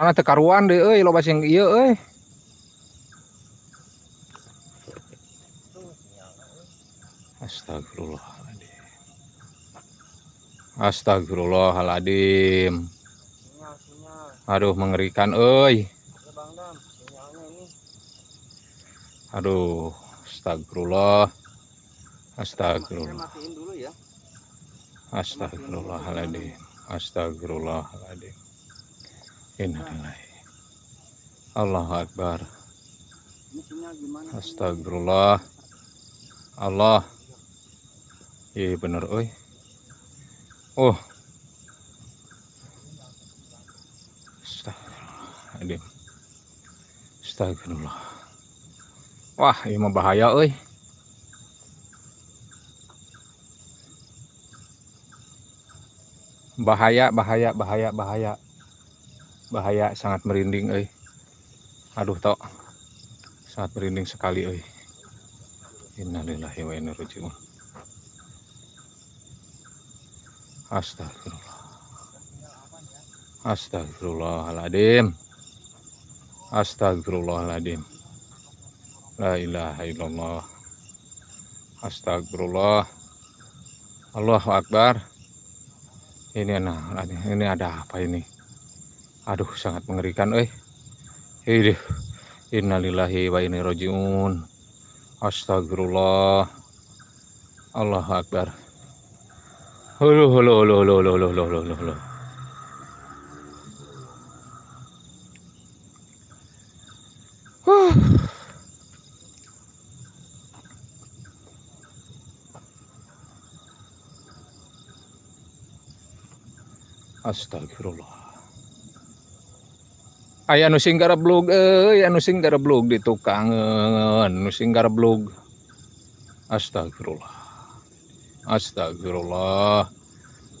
Mana tekaruan deh, eh lo basing iya, eh. Astagfirullahaladzim. Astagfirullahaladzim. Aduh mengerikan, eh. Aduh, astagfirullah. Astagfirullah. Ya. Astagfirullahaladzim. Astagfirullahaladzim. Innalillahi. Allah Akbar. Astagfirullah. Allah. Iya benar oi. Oh. Astagfirullah. Astagfirullah. Wah, ini mah bahaya oi. Bahaya, bahaya, bahaya, bahaya bahaya sangat merinding eh. Aduh tok. Sangat merinding sekali eh. Innalillahi wa inna rajiun. Astagfirullah. Astagfirullahaladzim. Astagfirullahaladzim. La ilaha illallah. Astagfirullah. Allahu Akbar. Ini nah, ini ada apa ini? aduh sangat mengerikan eh hidup, innalillahi wa inni rojiun astagfirullah Allah akbar hulu hulu hulu hulu hulu hulu hulu hulu Astagfirullah aya nu sing blog euy anu sing blog eh, anu di tukangan eh, nu sing blog astagfirullah astagfirullah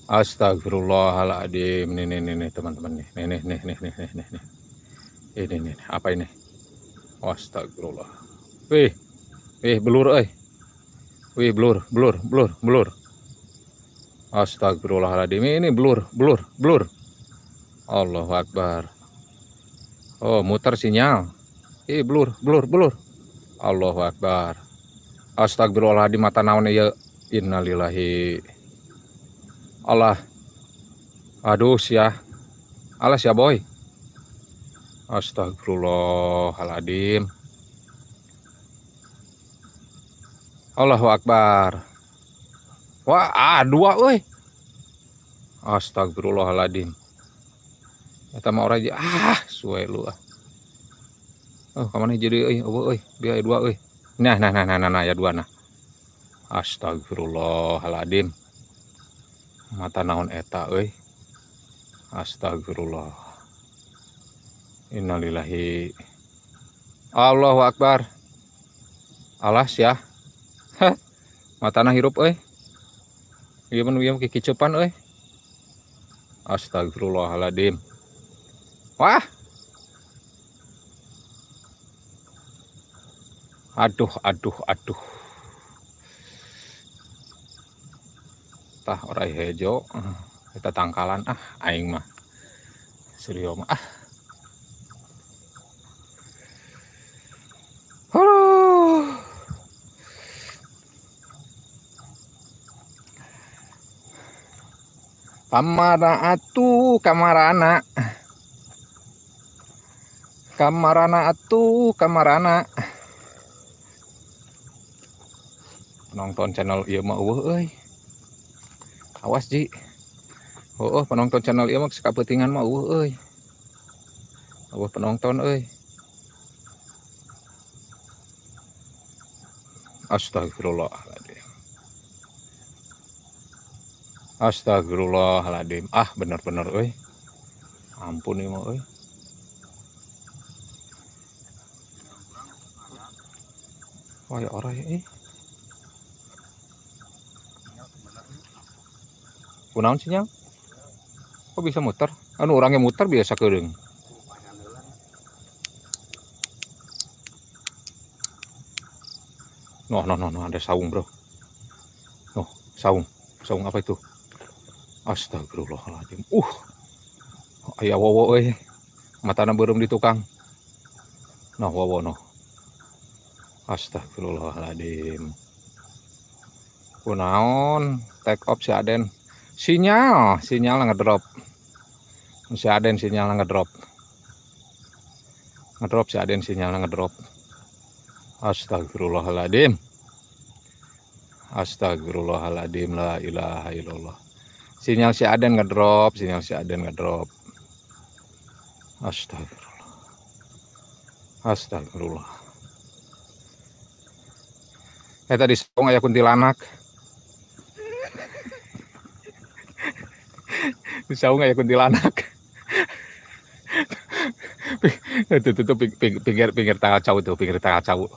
astagfirullahaladzim nih nih nih teman-teman nih nih nih nih nih nih nih nih ini nih apa ini astagfirullah wih wih blur eh wih blur blur blur blur astagfirullahaladzim ini blur blur blur Allahu Akbar Oh, muter sinyal. Ih, blur, blur, blur. Allahu Akbar. Astagfirullah di mata naon ya. Innalillahi. Allah. Aduh, ya. Alas ya, boy. Astagfirullahaladzim. Allahu Akbar. Wah, dua, woi. Astagfirullahaladzim mah orang aja ah suai lu ah oh kemana jadi euy, oh euy, biar dua euy. Eh. nah nah nah nah nah, nah ya dua nah Astagfirullahaladzim mata naon eta euy eh? astagfirullah innalillahi Allahu akbar alas ya matana hirup euy eh? Iya mun ieu iya, kikicupan euy astagfirullahaladzim Wah. Aduh, aduh, aduh. Tah orang hejo. Kita tangkalan ah aing mah. Suryo mah ah. Pamara atuh kamara anak kamarana atuh kamarana penonton channel iya mah uh, uh. awas ji oh, oh penonton channel iya mah sakapetingan mah uh, uh. eueuh penonton uh. astagfirullahaladzim astagfirullahaladzim ah bener-bener euy ampun ieu iya mah ya orangnya eh. ya Kunaun sih sinyal kok bisa muter anu orangnya muter biasa kering noh noh noh no, ada saung bro noh saung saung apa itu astagfirullahaladzim uh ayah wowo eh mata belum di tukang noh wowo noh Astagfirullahaladzim. Kunaon, take off si Aden. Sinyal, sinyal ngedrop. Si Aden sinyal ngedrop. Ngedrop si Aden sinyal ngedrop. Astagfirullahaladzim. Astagfirullahaladzim la ilaha illallah. Sinyal si Aden ngedrop, sinyal si Aden ngedrop. Astagfirullah. Astagfirullah eh tadi song ayah kuntilanak bisa nggak ya kuntilanak itu tuh, pinggir pinggir tangga cawu tuh pinggir tangga cawu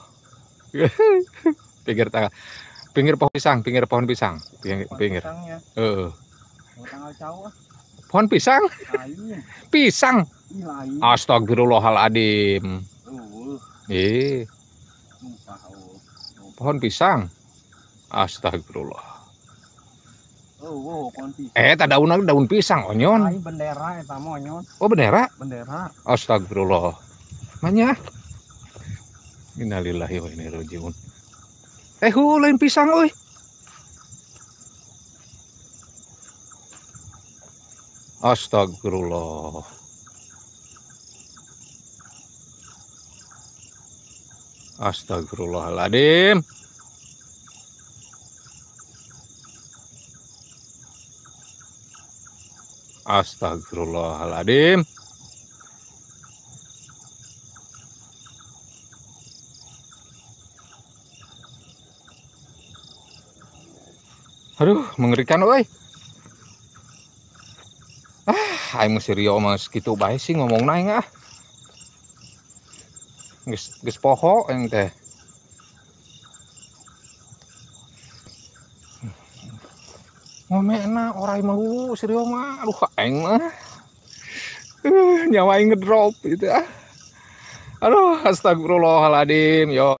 pinggir tangga pinggir pohon pisang pinggir pohon pisang pinggir pinggir Eh. pohon pisang pisang astagfirullahaladzim Ih pohon pisang. Astagfirullah. Oh, oh, pohon pisang. Eh, tak daun daun pisang, onyon. bendera eta eh, onyon. Oh, bendera? Bendera. Astagfirullah. Mana? Innalillahi wa inna ilaihi rajiun. Eh, hu lain pisang euy. Astagfirullah. Astagfirullahaladzim. Astagfirullahaladzim. Aduh, mengerikan woi. Ah, ayo mesti rio mas, gitu baik sih ngomong naik, ah. Gus Gus poho yang teh orang orai melulu si Rio mah aduh aing mah uh, nyawa aing ngedrop gitu ah aduh astagfirullahaladzim yo